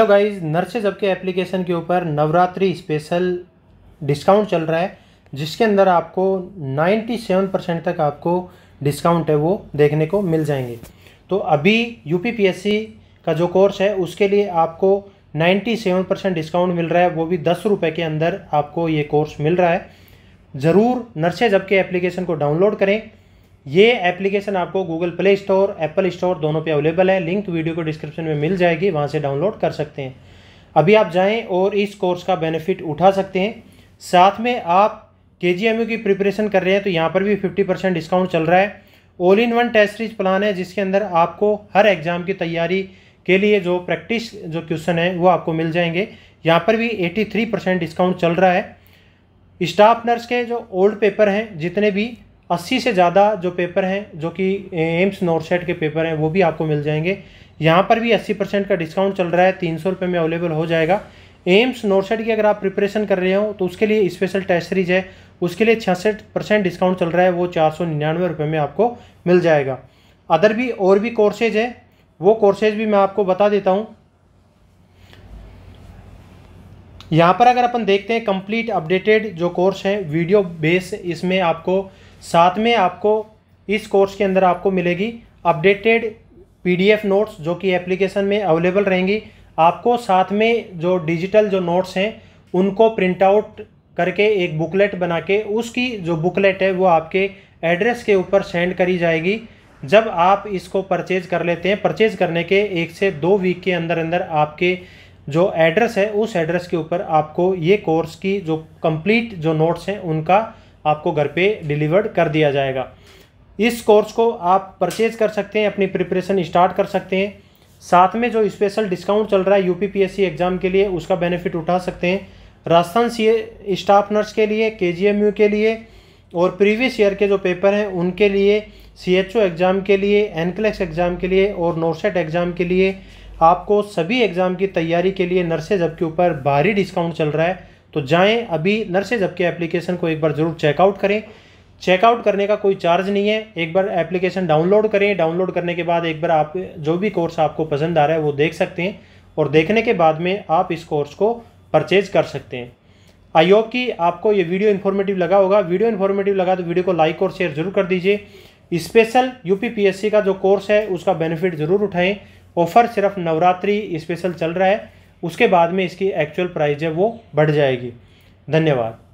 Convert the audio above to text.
hello guys nurses के application के ऊपर नवरात्रि स्पेशल डिस्काउंट चल रहा है जिसके अंदर आपको 97 परसेंट तक आपको डिस्काउंट है वो देखने को मिल जाएंगे तो अभी यूपीपीएससी का जो कोर्स है उसके लिए आपको 97 परसेंट डिस्काउंट मिल रहा है वो भी दस रुपये के अंदर आपको ये कोर्स मिल रहा है ज़रूर नर्सेज के एप्लीकेशन को डाउनलोड करें ये एप्लीकेशन आपको Google Play Store Apple Store दोनों पे अवेलेबल है लिंक वीडियो को डिस्क्रिप्शन में मिल जाएगी वहाँ से डाउनलोड कर सकते हैं अभी आप जाएं और इस कोर्स का बेनिफिट उठा सकते हैं साथ में आप के की प्रिपरेशन कर रहे हैं तो यहाँ पर भी फिफ्टी परसेंट डिस्काउंट चल रहा है all in one test series plan है जिसके अंदर आपको हर एग्ज़ाम की तैयारी के लिए जो प्रैक्टिस जो क्वेश्चन है वो आपको मिल जाएंगे यहाँ पर भी 83 परसेंट डिस्काउंट चल रहा है स्टाफ नर्स के जो ओल्ड पेपर हैं जितने भी अस्सी से ज़्यादा जो पेपर हैं जो कि एम्स नोरसेट के पेपर हैं वो भी आपको मिल जाएंगे यहाँ पर भी अस्सी परसेंट का डिस्काउंट चल रहा है तीन सौ रुपये में अवेलेबल हो जाएगा एम्स नोरसेट की अगर आप प्रिपरेशन कर रहे हो तो उसके लिए स्पेशल टेस्ट सीरीज है उसके लिए छियासठ परसेंट डिस्काउंट चल रहा है वो चार सौ निन्यानवे रुपये में आपको मिल जाएगा अदर भी और भी कोर्सेज हैं वो कोर्सेज भी मैं आपको बता देता हूँ यहाँ पर अगर अपन देखते हैं कंप्लीट अपडेटेड जो कोर्स है वीडियो बेस इसमें आपको साथ में आपको इस कोर्स के अंदर आपको मिलेगी अपडेटेड पीडीएफ नोट्स जो कि एप्लीकेशन में अवेलेबल रहेंगी आपको साथ में जो डिजिटल जो नोट्स हैं उनको प्रिंट आउट करके एक बुकलेट बना के उसकी जो बुकलेट है वो आपके एड्रेस के ऊपर सेंड करी जाएगी जब आप इसको परचेज कर लेते हैं परचेज करने के एक से दो वीक के अंदर अंदर आपके जो एड्रेस है उस एड्रेस के ऊपर आपको ये कोर्स की जो कंप्लीट जो नोट्स हैं उनका आपको घर पे डिलीवर्ड कर दिया जाएगा इस कोर्स को आप परचेज़ कर सकते हैं अपनी प्रिपरेशन स्टार्ट कर सकते हैं साथ में जो स्पेशल डिस्काउंट चल रहा है यू एग्ज़ाम के लिए उसका बेनिफिट उठा सकते हैं राजस्थान सी स्टाफ नर्स के लिए के के लिए और प्रीवियस ईयर के जो पेपर हैं उनके लिए सी एग्ज़ाम के लिए एनक्लेक्स एग्ज़ाम के लिए और नोरसेट एग्ज़ाम के लिए आपको सभी एग्ज़ाम की तैयारी के लिए नर्सेज अब के ऊपर भारी डिस्काउंट चल रहा है तो जाएं अभी नर्सेज अब के एप्लीकेशन को एक बार ज़रूर चेकआउट करें चेकआउट करने का कोई चार्ज नहीं है एक बार एप्लीकेशन डाउनलोड करें डाउनलोड करने के बाद एक बार आप जो भी कोर्स आपको पसंद आ रहा है वो देख सकते हैं और देखने के बाद में आप इस कोर्स को परचेज कर सकते हैं आई होप कि आपको ये वीडियो इन्फॉर्मेटिव लगा होगा वीडियो इन्फॉर्मेटिव लगा तो वीडियो को लाइक और शेयर जरूर कर दीजिए स्पेशल यूपीपीएससी का जो कोर्स है उसका बेनिफिट ज़रूर उठाएं ऑफर सिर्फ नवरात्रि स्पेशल चल रहा है उसके बाद में इसकी एक्चुअल प्राइस है वो बढ़ जाएगी धन्यवाद